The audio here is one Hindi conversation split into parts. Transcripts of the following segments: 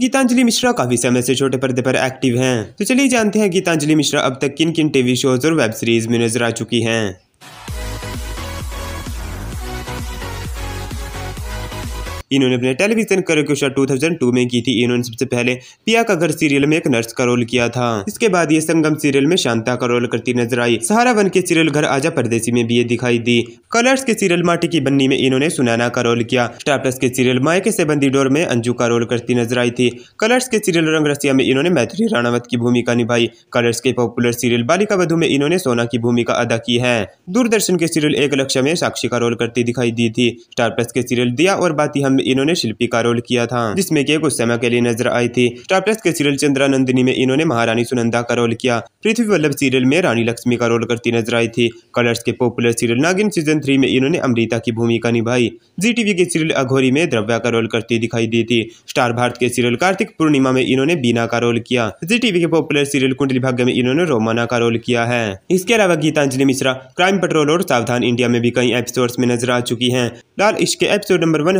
गीतांजलि मिश्रा काफी समय से छोटे पर्दे पर एक्टिव हैं तो चलिए जानते हैं गीतांजलि मिश्रा अब तक किन किन टीवी शोज और वेब सीरीज में नजर आ चुकी हैं इन्होंने अपने टेलीविजन करियर शुरुआत टू में की थी इन्होंने सबसे पहले पिया का घर सीरियल में एक नर्स का रोल किया था इसके बाद ये संगम सीरियल में शांता का रोल करती नजर आई सहारा वन के सीरियल घर आजा परदेसी में भी ये दिखाई दी कलर्स के सीरियल माटी की बन्नी में इन्होंने सुनाना का रोल किया स्टार प्लस के सीरियल मायके के बंदी डोर में अंजू का रोल करती नजर आई थी कलर्स के सीरियल रंग रसिया में इन्होंने मैथिली राणावत की भूमिका निभाई कलर्स के पॉपुलर सीरियल बालिका वधु में इन्होंने सोना की भूमिका अदा की है दूरदर्शन के सीरियल एक लक्ष्य में साक्षी का रोल करती दिखाई दी थी स्टार प्लस के सीरियल दिया और बाती हम में इन्होंने शिल्पी का रोल किया था जिसमें के कुछ समय के लिए नजर आई थी स्टार प्लस के सीरियल चंद्रा नंदिनी में इन्होंने महारानी सुनंदा का रोल किया पृथ्वी वल्लभ सीरियल में रानी लक्ष्मी का रोल करती नजर आई थी कलर्स के popular serial Naagin season three में इन्होंने अमृता की भूमिका निभाई जी टीवी के सीरियल अघोरी में द्रव्या का रोल करती दिखाई दी थी स्टार भारत के सीरियल कार्तिक पूर्णिमा में इन्होंने बीना का रोल किया जी टीवी के पॉपुलर सीरियल कुंडली भाग्य में इन्होंने रोमाना का रोल किया है इसके अलावा गीतांजलि मिश्रा क्राइम पेट्रोल और सावधान इंडिया में भी कई एपिसोड में नजर आ चुकी है लाल इश्क के एपिसोड नंबर वन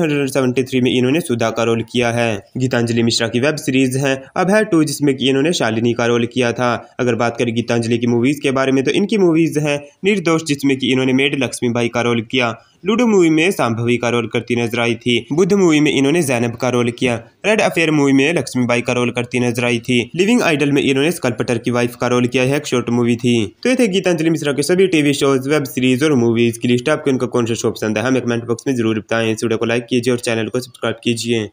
1973 में इन्होंने सुधा का रोल किया है गीतांजलि मिश्रा की वेब सीरीज है अब है टू जिसमें कि इन्होंने शालिनी का रोल किया था अगर बात करें गीतांजलि की मूवीज के बारे में तो इनकी मूवीज है निर्दोष जिसमें कि इन्होंने मेड लक्ष्मी भाई का रोल किया लूडो मूवी में सांभवी का रोल करती नजर आई थी बुद्ध मूवी में इन्होंने जैनब का रोल किया रेड अफेयर मूवी में लक्ष्मीबाई का रोल करती नजर आई थी लिविंग आइडल में इन्होंने स्कल्पटर की वाइफ का रोल किया है एक शॉर्ट मूवी थी तो ये थे गीतांजलि मिश्रा के सभी टीवी शोज वेब सीरीज और मूवीज की लिस्ट आपको इनका कौन सा शो पसंद है हमें कमेंट बॉक्स में जरूर बताएं इस वीडियो को लाइक कीजिए और चैनल को सब्सक्राइब कीजिए